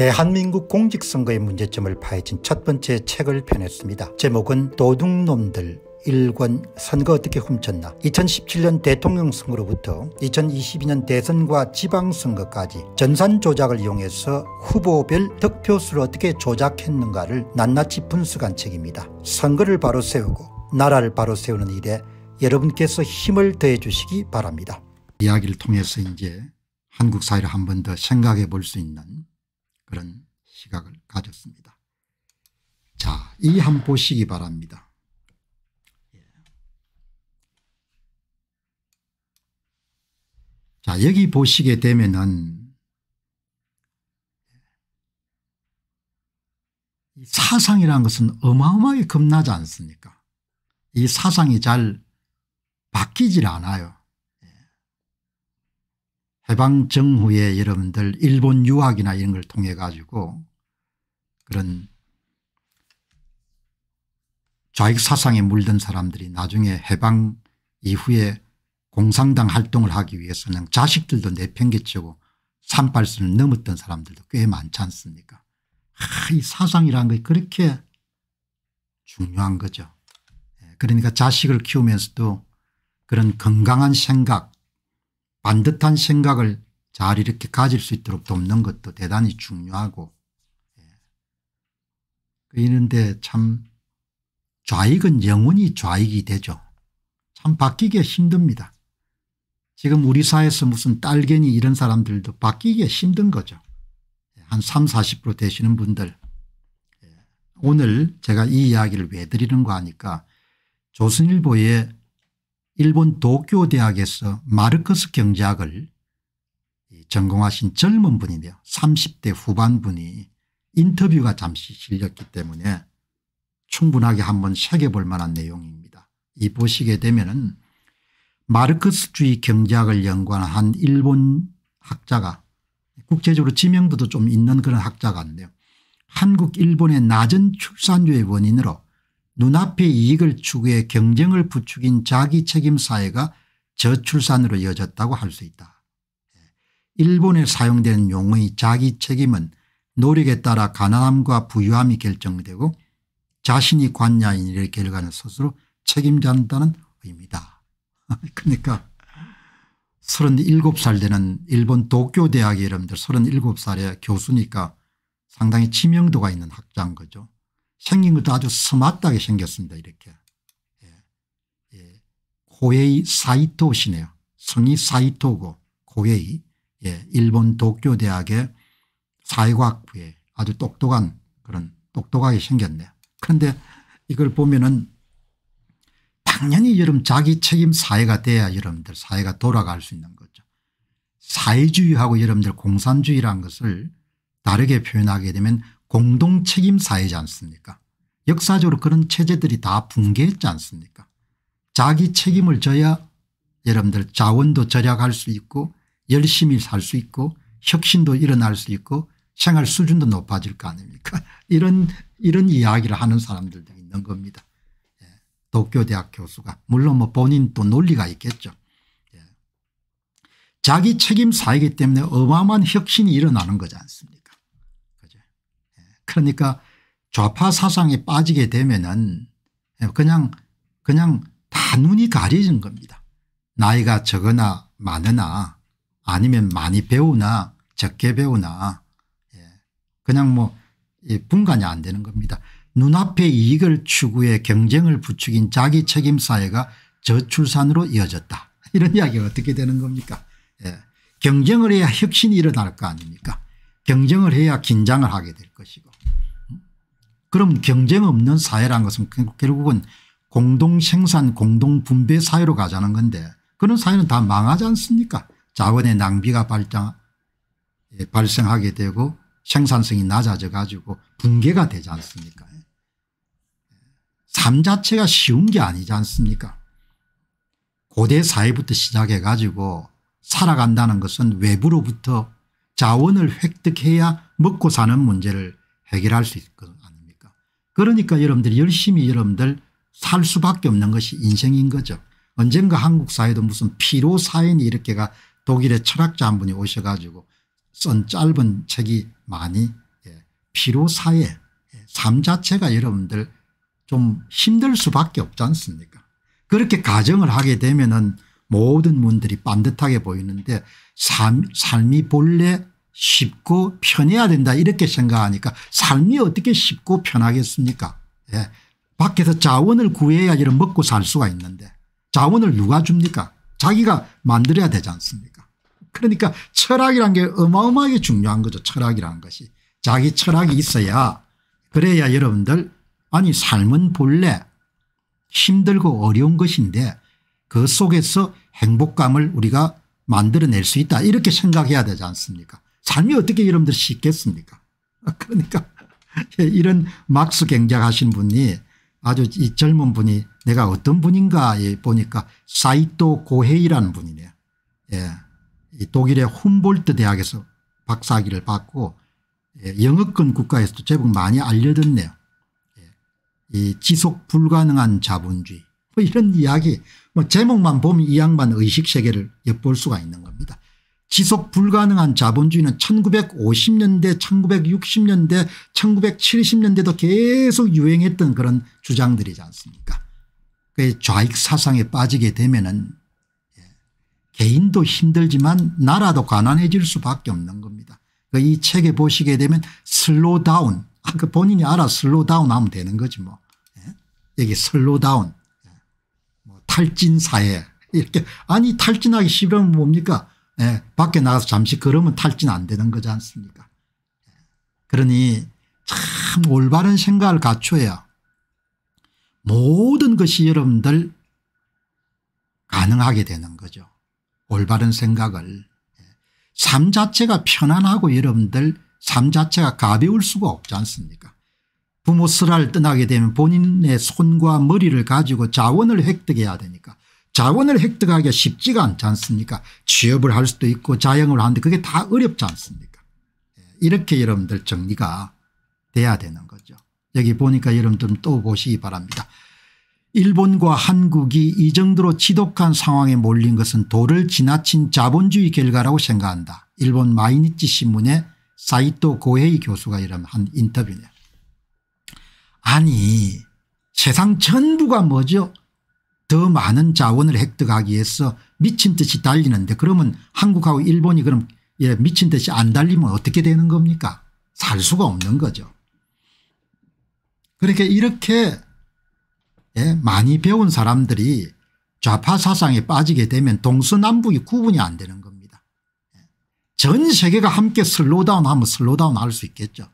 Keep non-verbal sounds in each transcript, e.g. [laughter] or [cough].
대한민국 공직선거의 문제점을 파헤친 첫 번째 책을 펴냈습니다. 제목은 도둑놈들 일권 선거 어떻게 훔쳤나 2017년 대통령 선거로부터 2022년 대선과 지방선거까지 전산 조작을 이용해서 후보별 득표수를 어떻게 조작했는가를 낱낱이 분수간 책입니다. 선거를 바로 세우고 나라를 바로 세우는 일에 여러분께서 힘을 더해 주시기 바랍니다. 이야기를 통해서 이제 한국 사회를 한 번 더 생각해 볼 수 있는 그런 시각을 가졌습니다. 자, 이한 보시기 바랍니다. 예. 자, 여기 보시게 되면은 사상이라는 것은 어마어마하게 겁나지 않습니까? 이 사상이 잘 바뀌질 않아요. 해방 정후에 여러분들 일본 유학이나 이런 걸 통해 가지고 그런 좌익 사상에 물든 사람들이 나중에 해방 이후에 공산당 활동을 하기 위해서는 자식들도 내팽개치고 산발선을 넘었던 사람들도 꽤 많지 않습니까 하, 이 사상이라는 게 그렇게 중요한 거죠. 예, 그러니까 자식을 키우면서도 그런 건강한 생각 반듯한 생각을 잘 이렇게 가질 수 있도록 돕는 것도 대단히 중요하고 예. 그 이런데 참 좌익은 영원히 좌익이 되죠. 참 바뀌기가 힘듭니다. 지금 우리 사회에서 무슨 딸견이 이런 사람들도 바뀌기가 힘든 거죠. 예, 한 3, 40% 되시는 분들 예. 오늘 제가 이 이야기를 왜 드리는 거 하니까 조선일보의 일본 도쿄 대학에서 마르크스 경제학을 전공하신 젊은 분인데요. 30대 후반분이 인터뷰가 잠시 실렸기 때문에 충분하게 한번 새겨볼 만한 내용입니다. 이 보시게 되면은 마르크스주의 경제학을 연구한 일본 학자가 국제적으로 지명도도 좀 있는 그런 학자가인데요. 한국 일본의 낮은 출산율의 원인으로 눈앞의 이익을 추구해 경쟁을 부추긴 자기 책임 사회가 저출산으로 이어졌다고 할 수 있다. 일본에 사용된 용어의 자기 책임은 노력에 따라 가난함과 부유함이 결정되고 자신이 관여인 일의 결과는 스스로 책임진다는 의미다. [laughs] 그러니까 37살 되는 일본 도쿄대학의 여러분들 37살의 교수니까 상당히 치명도가 있는 학자인 거죠. 생긴 것도 아주 스마트하게 생겼습니다. 이렇게. 예. 예. 고에이 사이토 시네요. 성이 사이토고 고에이 예. 일본 도쿄대학의 사회과학부에 아주 똑똑한 그런 똑똑하게 생겼네요. 그런데 이걸 보면은 당연히 여러분 자기 책임 사회가 돼야 여러분들 사회가 돌아갈 수 있는 거죠. 사회주의하고 여러분들 공산주의란 것을 다르게 표현하게 되면 공동책임 사회지 않습니까 역사적으로 그런 체제들이 다 붕괴했지 않습니까 자기 책임을 져야 여러분들 자원도 절약할 수 있고 열심히 살 수 있고 혁신도 일어날 수 있고 생활 수준도 높아질 거 아닙니까 [laughs] 이런 이런 이야기를 하는 사람들도 있는 겁니다. 예. 도쿄대학 교수가 물론 뭐 본인 또 논리가 있겠죠. 예. 자기 책임 사이기 때문에 어마어마한 혁신이 일어나는 거지 않습니까 그러니까 좌파 사상에 빠지게 되면은 그냥 그냥 다 눈이 가려진 겁니다. 나이가 적으나 많으나 아니면 많이 배우나 적게 배우나 예. 그냥 뭐 분간이 안 되는 겁니다. 눈앞에 이익을 추구해 경쟁을 부추긴 자기 책임 사회가 저출산으로 이어졌다. [laughs] 이런 이야기가 어떻게 되는 겁니까 예. 경쟁을 해야 혁신이 일어날 거 아닙니까 경쟁을 해야 긴장을 하게 될 것이고 그럼 경쟁 없는 사회라는 것은 그, 결국은 공동생산 공동분배 사회로 가자는 건데 그런 사회는 다 망하지 않습니까 자원의 낭비가 발장, 예, 발생하게 되고 생산성이 낮아져 가지고 붕괴가 되지 않습니까 예. 삶 자체가 쉬운 게 아니지 않습니까 고대 사회부터 시작해 가지고 살아간다는 것은 외부로부터 자원을 획득해야 먹고 사는 문제를 해결할 수 있거든요. 그러니까 여러분들이 열심히 여러분들 살 수밖에 없는 것이 인생인 거죠. 언젠가 한국 사회도 무슨 피로사인이 이렇게가 독일의 철학자 한 분이 오셔가지고 쓴 짧은 책이 많이 예, 피로사회 예, 삶 자체가 여러분들 좀 힘들 수밖에 없지 않습니까 그렇게 가정을 하게 되면 은 모든 문들이 반듯하게 보이는데 삶, 삶이 본래 쉽고 편해야 된다 이렇게 생각하니까 삶이 어떻게 쉽고 편하겠습니까 예. 밖에서 자원을 구해야지 먹고 살 수가 있는데 자원을 누가 줍니까 자기가 만들어야 되지 않습니까 그러니까 철학이란 게 어마어마하게 중요한 거죠 철학이란 것이 자기 철학이 있어야 그래야 여러분들 아니 삶은 본래 힘들고 어려운 것인데 그 속에서 행복감을 우리가 만들어낼 수 있다 이렇게 생각해야 되지 않습니까 삶이 어떻게 여러분들 쉽겠습니까 [laughs] 그러니까 이런 막수 경작하신 분이 아주 이 젊은 분이 내가 어떤 분인가 보니까 사이토 고헤이라는 분이네요. 예. 독일의 훔볼트 대학에서 박사학위를 받고 예. 영어권 국가에서도 제법 많이 알려졌네요. 예. 이 지속 불가능한 자본주의 뭐 이런 이야기 뭐 제목만 보면 이 양반 의식세계를 엿볼 수가 있는 겁니다. 지속 불가능한 자본주의는 1950년대 1960년대 1970년대도 계속 유행했던 그런 주장들이지 않습니까 그 좌익 사상에 빠지게 되면 은 예, 개인도 힘들지만 나라도 가난해질 수밖에 없는 겁니다. 그 이 책에 보시게 되면 슬로다운 아, 그 본인이 알아 슬로다운 하면 되는 거지 뭐 예? 여기 슬로다운 예. 뭐 탈진 사회 이렇게 아니 탈진하기 싫으면 뭡니까 예, 밖에 나가서 잠시 걸으면 탈진 안 되는 거지 않습니까 예. 그러니 참 올바른 생각을 갖춰야 모든 것이 여러분들 가능하게 되는 거죠. 올바른 생각을. 예. 삶 자체가 편안하고 여러분들 삶 자체가 가벼울 수가 없지 않습니까 부모 슬라를 떠나게 되면 본인의 손과 머리를 가지고 자원을 획득해야 되니까 자원을 획득하기가 쉽지가 않지 않습니까 취업을 할 수도 있고 자영을 업 하는데 그게 다 어렵지 않습니까 예, 이렇게 여러분들 정리가 돼야 되는 거죠. 여기 보니까 여러분들 또 보시기 바랍니다. 일본과 한국이 이 정도로 지독한 상황에 몰린 것은 도를 지나친 자본주의 결과라고 생각한다. 일본 마이니치 신문의 사이토 고헤이 교수가 이런 한 인터뷰네요. 아니 세상 전부가 뭐죠 더 많은 자원을 획득하기 위해서 미친 듯이 달리는데 그러면 한국하고 일본이 그럼 예, 미친 듯이 안 달리면 어떻게 되는 겁니까 살 수가 없는 거죠. 그렇게 그러니까 이렇게 예, 많이 배운 사람들이 좌파 사상에 빠지게 되면 동서남북이 구분이 안 되는 겁니다. 전 세계가 함께 슬로다운 하면 슬로다운 할 수 있겠죠.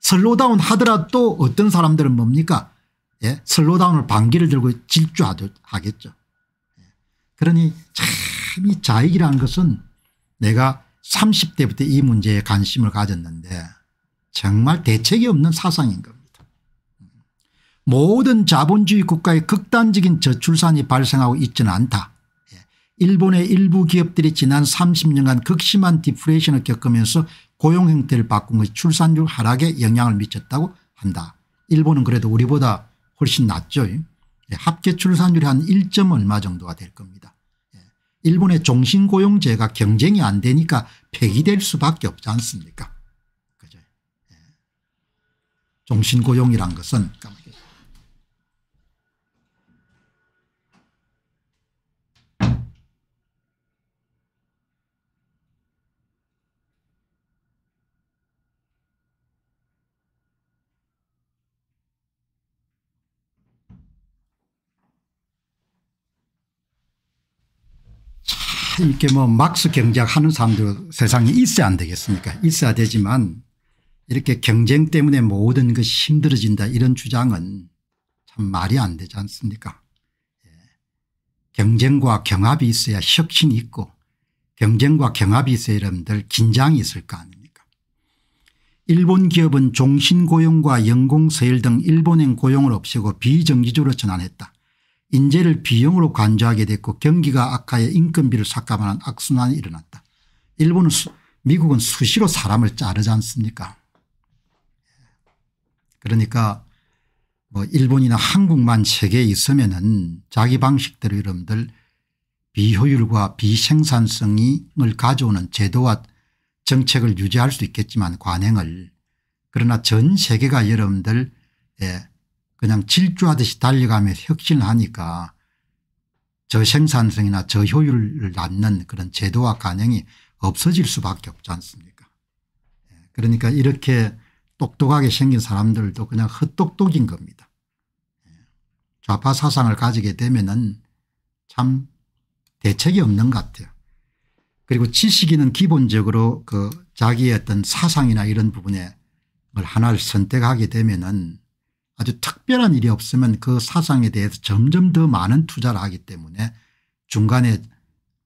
슬로다운 하더라도 어떤 사람들은 뭡니까 예? 슬로다운을 반기를 들고 질주하겠죠. 그러니 참 이 자익이라는 것은 내가 30대부터 이 문제에 관심을 가졌는데 정말 대책이 없는 사상인 겁니다. 모든 자본주의 국가의 극단적인 저출산이 발생하고 있지는 않다. 예. 일본의 일부 기업들이 지난 30년간 극심한 디프레이션을 겪으면서 고용 형태를 바꾼 것이 출산율 하락에 영향을 미쳤다고 한다. 일본은 그래도 우리보다 훨씬 낮죠. 예. 합계 출산율이 한 1점 얼마 정도가 될 겁니다. 예. 일본의 종신고용제가 경쟁이 안 되니까 폐기될 수밖에 없지 않습니까? 그죠? 예. 종신고용이란 것은 이렇게 뭐 막스 경제학하는 사람도 세상에 있어야 안 되겠습니까 있어야 되지만 이렇게 경쟁 때문에 모든 것이 힘들어진다 이런 주장은 참 말이 안 되지 않습니까 예. 경쟁과 경합이 있어야 혁신이 있고 경쟁과 경합이 있어야 여러분들 긴장이 있을 거 아닙니까 일본 기업은 종신고용과 연공서열 등 일본행 고용을 없애고 비정기적으로 전환했다. 인재를 비용으로 간주하게 됐고 경기가 악화해 인건비를 삭감하는 악순환이 일어났다. 일본은 수, 미국은 수시로 사람을 자르지 않습니까 그러니까 뭐 일본이나 한국만 세계에 있으면은 자기 방식대로 여러분들 비효율과 비생산성을 가져오는 제도와 정책을 유지할 수 있겠지만 관행을 그러나 전 세계가 여러분들 예, 그냥 질주하듯이 달려가며 혁신을 하니까 저생산성이나 저효율을 낳는 그런 제도와 관행이 없어질 수밖에 없지 않습니까 예, 그러니까 이렇게 똑똑하게 생긴 사람들도 그냥 헛똑똑인 겁니다. 예, 좌파 사상을 가지게 되면 은참 대책이 없는 것 같아요. 그리고 지식인은 기본적으로 그 자기의 어떤 사상이나 이런 부분에 뭘 하나를 선택하게 되면은 아주 특별한 일이 없으면 그 사상에 대해서 점점 더 많은 투자를 하기 때문에 중간에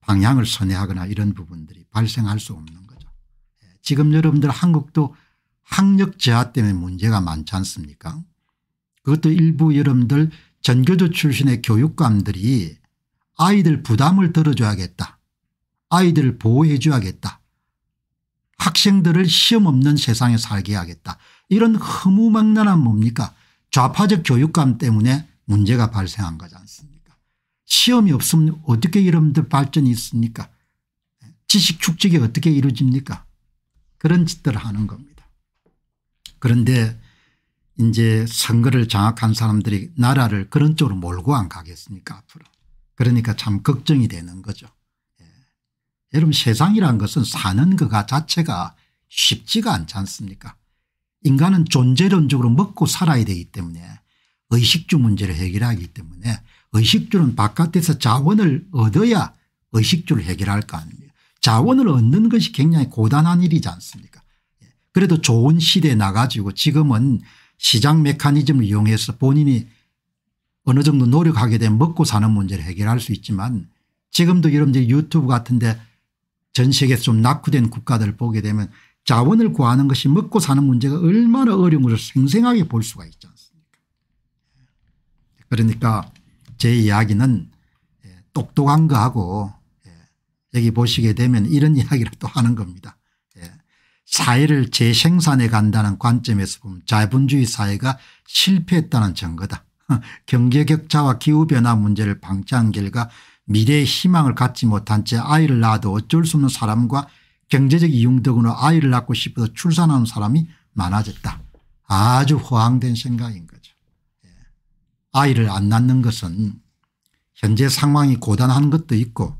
방향을 선회하거나 이런 부분들이 발생할 수 없는 거죠. 예, 지금 여러분들 한국도 학력 저하 때문에 문제가 많지 않습니까 그것도 일부 여러분들 전교조 출신의 교육감들이 아이들 부담을 덜어줘야겠다. 아이들을 보호해 줘야겠다. 학생들을 시험 없는 세상에 살게 하겠다. 이런 허무망랑한 뭡니까 좌파적 교육감 때문에 문제가 발생한 거지 않습니까 시험이 없으면 어떻게 이런들 발전이 있습니까 지식 축적이 어떻게 이루어집니까 그런 짓들을 하는 겁니다. 그런데 이제 선거를 장악한 사람들이 나라를 그런 쪽으로 몰고 안 가겠습니까 앞으로 그러니까 참 걱정이 되는 거죠. 예. 여러분 세상이란 것은 사는 그가 자체가 쉽지가 않지 않습니까 인간은 존재론적으로 먹고 살아야 되기 때문에 의식주 문제를 해결하기 때문에 의식주는 바깥에서 자원을 얻어야 의식주를 해결할 거 아닙니까 자원을 얻는 것이 굉장히 고단한 일이지 않습니까 예. 그래도 좋은 시대에 나가지고 지금은 시장 메커니즘을 이용해서 본인이 어느 정도 노력하게 되면 먹고 사는 문제를 해결할 수 있지만 지금도 여러분들 유튜브 같은데 전 세계에서 좀 낙후된 국가들을 보게 되면 자원을 구하는 것이 먹고 사는 문제가 얼마나 어려운 것을 생생하게 볼 수가 있지 않습니까 그러니까 제 이야기는 예, 똑똑한 거하고 예, 여기 보시게 되면 이런 [laughs] 이야기를 또 하는 겁니다. 예, 사회를 재생산해 간다는 관점에서 보면 자본주의 사회가 실패했다는 증거다. [laughs] 경제 격차와 기후변화 문제를 방치한 결과 미래의 희망을 갖지 못한 채 아이를 낳아도 어쩔 수 없는 사람과 경제적 이용더구나 아이를 낳고 싶어서 출산하는 사람이 많아졌다. 아주 허황된 생각인 거죠. 예. 아이를 안 낳는 것은 현재 상황이 고단한 것도 있고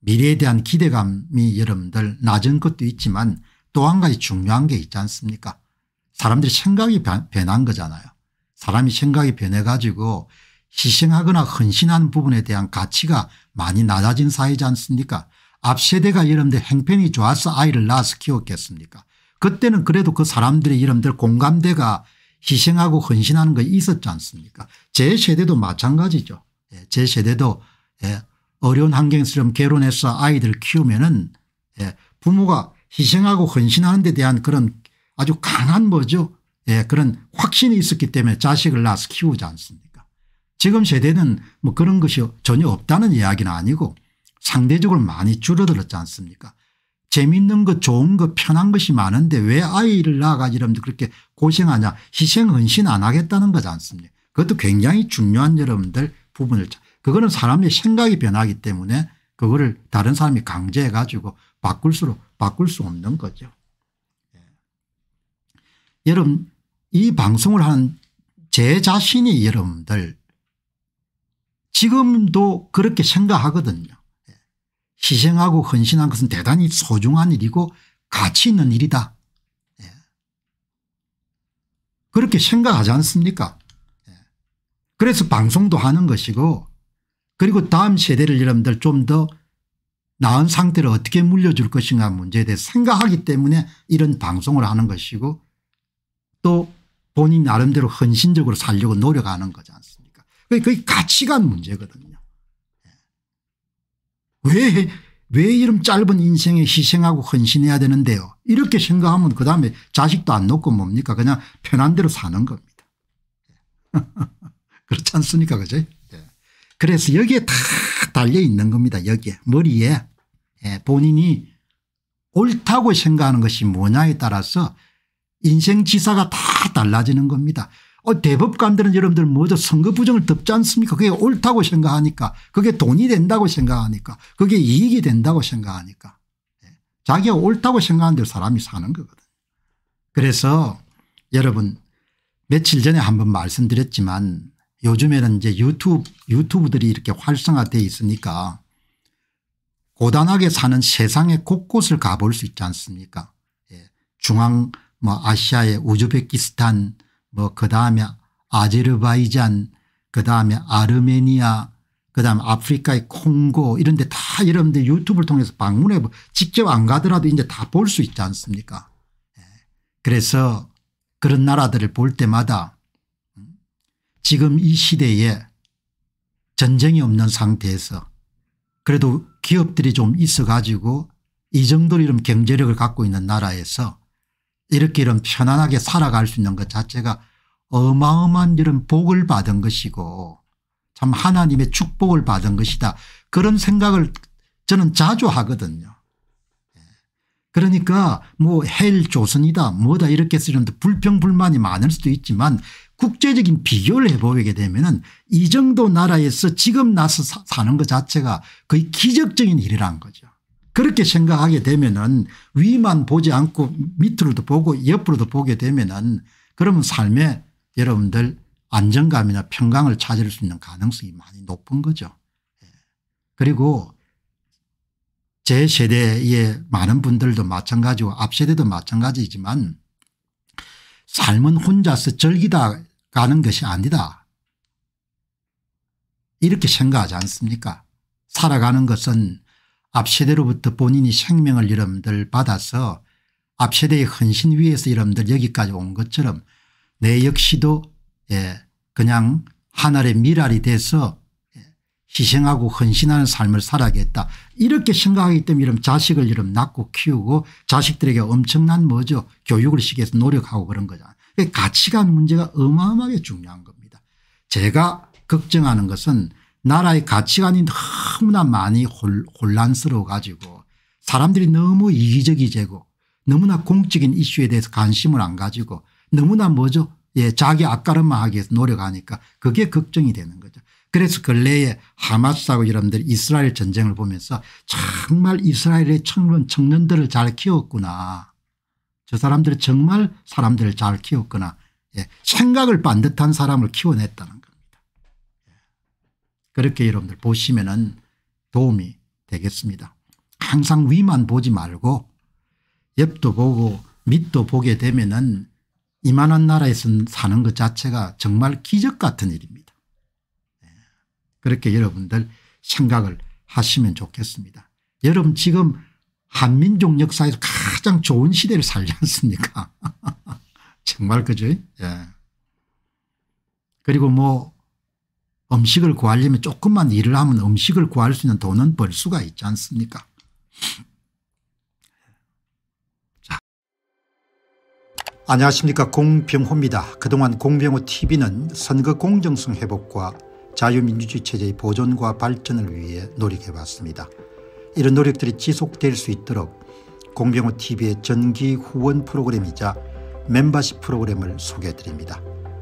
미래에 대한 기대감이 여러분들 낮은 것도 있지만 또 한 가지 중요한 게 있지 않습니까 사람들이 생각이 변한 거잖아요. 사람이 생각이 변해 가지고 희생하거나 헌신하는 부분에 대한 가치가 많이 낮아진 사회지 않습니까 앞세대가 여러분들 행편이 좋아서 아이를 낳아서 키웠겠습니까 그때는 그래도 그 사람들이 여러분들 공감대가 희생하고 헌신하는 거 있었지 않습니까 제 세대도 마찬가지죠. 예, 제 세대도 예, 어려운 환경에서 좀 결혼해서 아이들 을 키우면 은 예, 부모가 희생하고 헌신하는 데 대한 그런 아주 강한 뭐죠 예, 그런 확신이 있었기 때문에 자식을 낳아서 키우지 않습니까 지금 세대는 뭐 그런 것이 전혀 없다는 이야기는 아니고 상대적으로 많이 줄어들었지 않습니까 재밌는 거 좋은 거 편한 것이 많은데 왜 아이를 낳아가지 여러분들 그렇게 고생하냐 희생 헌신 안 하겠다는 거지 않습니까 그것도 굉장히 중요한 여러분들 부분을 그거는 사람의 생각이 변하기 때문에 그거를 다른 사람이 강제해 가지고 바꿀 수로 바꿀 수 없는 거죠. 예. 여러분 이 방송을 한 제 자신이 여러분들 지금도 그렇게 생각하거든요. 희생하고 헌신한 것은 대단히 소중한 일이고 가치 있는 일이다. 예. 그렇게 생각하지 않습니까? 예. 그래서 방송도 하는 것이고 그리고 다음 세대를 여러분들 좀 더 나은 상태를 어떻게 물려줄 것인가 문제에 대해 생각하기 때문에 이런 방송을 하는 것이고 또 본인 나름대로 헌신적으로 살려고 노력하는 거지 않습니까? 그게 가치관 문제거든요. 왜, 왜 이런 짧은 인생에 희생하고 헌신해야 되는데요. 이렇게 생각하면 그 다음에 자식도 안 놓고 뭡니까. 그냥 편한 대로 사는 겁니다. [laughs] 그렇지 않습니까. 그죠? 예. 그래서 여기에 다 달려 있는 겁니다. 여기에 머리에 예, 본인이 옳다고 생각하는 것이 뭐냐에 따라서 인생 지사가 다 달라지는 겁니다. 어, 대법관들은 여러분들 뭐죠 선거 부정을 덮지 않습니까 그게 옳다고 생각하니까 그게 돈이 된다고 생각하니까 그게 이익이 된다고 생각하니까 예. 자기가 옳다고 생각하는 대 사람이 사는 거거든 그래서 여러분 며칠 전에 한번 말씀드렸지만 요즘에는 이제 유튜브 유튜브들이 이렇게 활성화되어 있으니까 고단하게 사는 세상의 곳곳을 가볼 수 있지 않습니까 예. 중앙 뭐 아시아의 우즈베키스탄 뭐그 다음에 아제르바이잔 그 다음에 아르메니아 그 다음에 아프리카의 콩고 이런 데 다 여러분들 유튜브를 통해서 방문해 직접 안 가더라도 이제 다 볼 수 있지 않습니까 예. 그래서 그런 나라들을 볼 때마다 음, 지금 이 시대에 전쟁이 없는 상태에서 그래도 기업들이 좀 있어 가지고 이 정도로 이런 경제력을 갖고 있는 나라에서 이렇게 이런 편안하게 살아갈 수 있는 것 자체가 어마어마한 이런 복을 받은 것이고 참 하나님의 축복을 받은 것이다. 그런 생각을 저는 자주 하거든요. 예. 그러니까 뭐 헬 조선이다 뭐다 이렇게 쓰는데 불평불만이 많을 수도 있지만 국제적인 비교를 해보게 되면 은이 정도 나라에서 지금 나서 사는 것 자체가 거의 기적적인 일이란 거죠. 그렇게 생각하게 되면은 위만 보지 않고 밑으로도 보고 옆으로도 보게 되면은 그러면 삶에 여러분들 안정감이나 평강을 찾을 수 있는 가능성이 많이 높은 거죠. 예. 그리고 제 세대의 많은 분들도 마찬가지고 앞 세대도 마찬가지지만 삶은 혼자서 즐기다 가는 것이 아니다. 이렇게 생각하지 않습니까? 살아가는 것은 앞세대로부터 본인이 생명을 여러분들 받아서 앞세대의 헌신 위에서 여러분들 여기까지 온 것처럼 내 역시도 예 그냥 하늘의 미랄이 돼서 예, 희생하고 헌신하는 삶을 살아야겠다 이렇게 생각하기 때문에 이런 자식을 이런 낳고 키우고 자식들에게 엄청난 뭐죠 교육을 시켜서 노력하고 그런 거잖아요. 가치관 문제가 어마어마하게 중요한 겁니다. 제가 걱정하는 것은 나라의 가치관이 너무나 많이 혼, 란스러워 가지고 사람들이 너무 이기적이되고 너무나 공적인 이슈에 대해서 관심을 안 가지고 너무나 뭐죠 예, 자기 앞가름만 하기 위해서 노력하니까 그게 걱정이 되는 거죠. 그래서 근래에 하마스하고 여러분들 이스라엘 전쟁을 보면서 정말 이스라엘의 청년, 청년들을 잘 키웠구나. 저 사람들이 정말 사람들을 잘 키웠구나. 예, 생각을 반듯한 사람을 키워냈다는 겁니다. 예. 그렇게 여러분들 보시면은 도움이 되겠습니다. 항상 위만 보지 말고 옆도 보고 밑도 보게 되면 은 이만한 나라에서 사는 것 자체가 정말 기적 같은 일입니다. 예. 그렇게 여러분들 생각을 하시면 좋겠습니다. 여러분 지금 한민족 역사에서 가장 좋은 시대를 살지 않습니까 [laughs] 정말 그죠 예. 그리고 뭐 음식을 구하려면 조금만 일을 하면 음식을 구할 수 있는 돈은 벌 수가 있지 않습니까 자. 안녕하십니까 공병호입니다. 그동안 공병호TV는 선거 공정성 회복과 자유민주주의 체제의 보존과 발전을 위해 노력해왔습니다. 이런 노력들이 지속될 수 있도록 공병호TV의 전기 후원 프로그램이자 멤버십 프로그램을 소개해드립니다.